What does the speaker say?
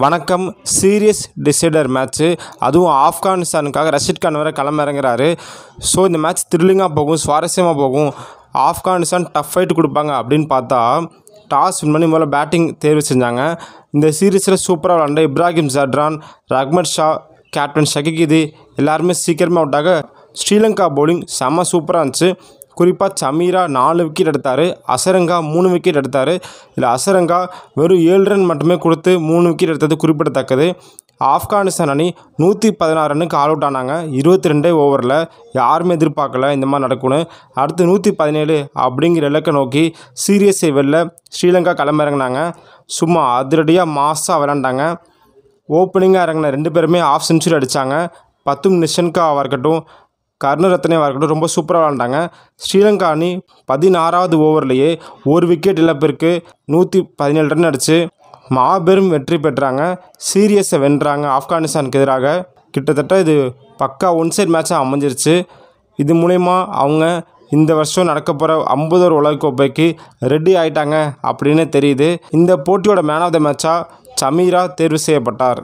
வணக்கம் serious decider match அதுவும் ஆப்கானிஸ்தானுக்காக ரஷித் கான் வேறு களமிறங்குறாரு ஸோ இந்த மேட்ச் த்ரில்லிங்காக போகும் சுவாரஸ்யமாக போகும் ஆப்கானிஸ்தான் டஃப் ஃபைட் கொடுப்பாங்க அப்படின்னு பார்த்தா டாஸ் வின் பண்ணி முதல்ல பேட்டிங் தேர்வு செஞ்சாங்க இந்த சீரீஸில் சூப்பராக விளாண்ட இப்ராஹிம் ஜட்ரான் ரஹ்மத் ஷா கேப்டன் ஷகிகிதி எல்லாருமே சீக்கிரமாக அவுட்டாக ஸ்ரீலங்கா பவுலிங் செம்ம சூப்பராக இருந்துச்சு குறிப்பாக சமீரா நாலு விக்கெட் எடுத்தார் அசரங்கா மூணு விக்கெட் எடுத்தார் இதில் அசரங்கா வெறும் ஏழு ரன் மட்டுமே கொடுத்து மூணு விக்கெட் எடுத்தது குறிப்பிடத்தக்கது ஆப்கானிஸ்தான் அணி நூற்றி பதினாறு ரன்னுக்கு ஆல் அவுட் ஆனாங்க இருபத்தி ரெண்டே ஓவரில் யாருமே எதிர்பார்க்கல இந்த மாதிரி நடக்கும்னு அடுத்து நூற்றி பதினேழு அப்படிங்கிற இலக்கை நோக்கி சீரியஸ் வெளில ஸ்ரீலங்கா களமிறங்கினாங்க சும்மா அதிரடியாக மாசாக விளாண்டாங்க ஓப்பனிங்காக இறங்கின ரெண்டு பேருமே ஆஃப் சென்ச்சுரி அடித்தாங்க பத்து நிஷன்காவாக இருக்கட்டும் கர்ணு ரத்னேவாக ரொம்ப சூப்பராக விளாண்டாங்க ஸ்ரீலங்கா அணி பதினாறாவது ஓவர்லேயே ஒரு விக்கெட் இழப்பிற்கு நூற்றி பதினேழு ரன் அடித்து மாபெரும் வெற்றி பெற்றாங்க சீரியஸை வென்றாங்க ஆப்கானிஸ்தானுக்கு எதிராக கிட்டத்தட்ட இது பக்கா ஒன் சைட் மேட்சாக அமைஞ்சிருச்சு இது மூலயமா அவங்க இந்த வருஷம் நடக்க போகிற ஐம்பதோர் உலகக்கோப்பைக்கு ரெடி ஆயிட்டாங்க அப்படின்னு தெரியுது இந்த போட்டியோட மேன் ஆஃப் த மேட்சாக சமீரா தேர்வு செய்யப்பட்டார்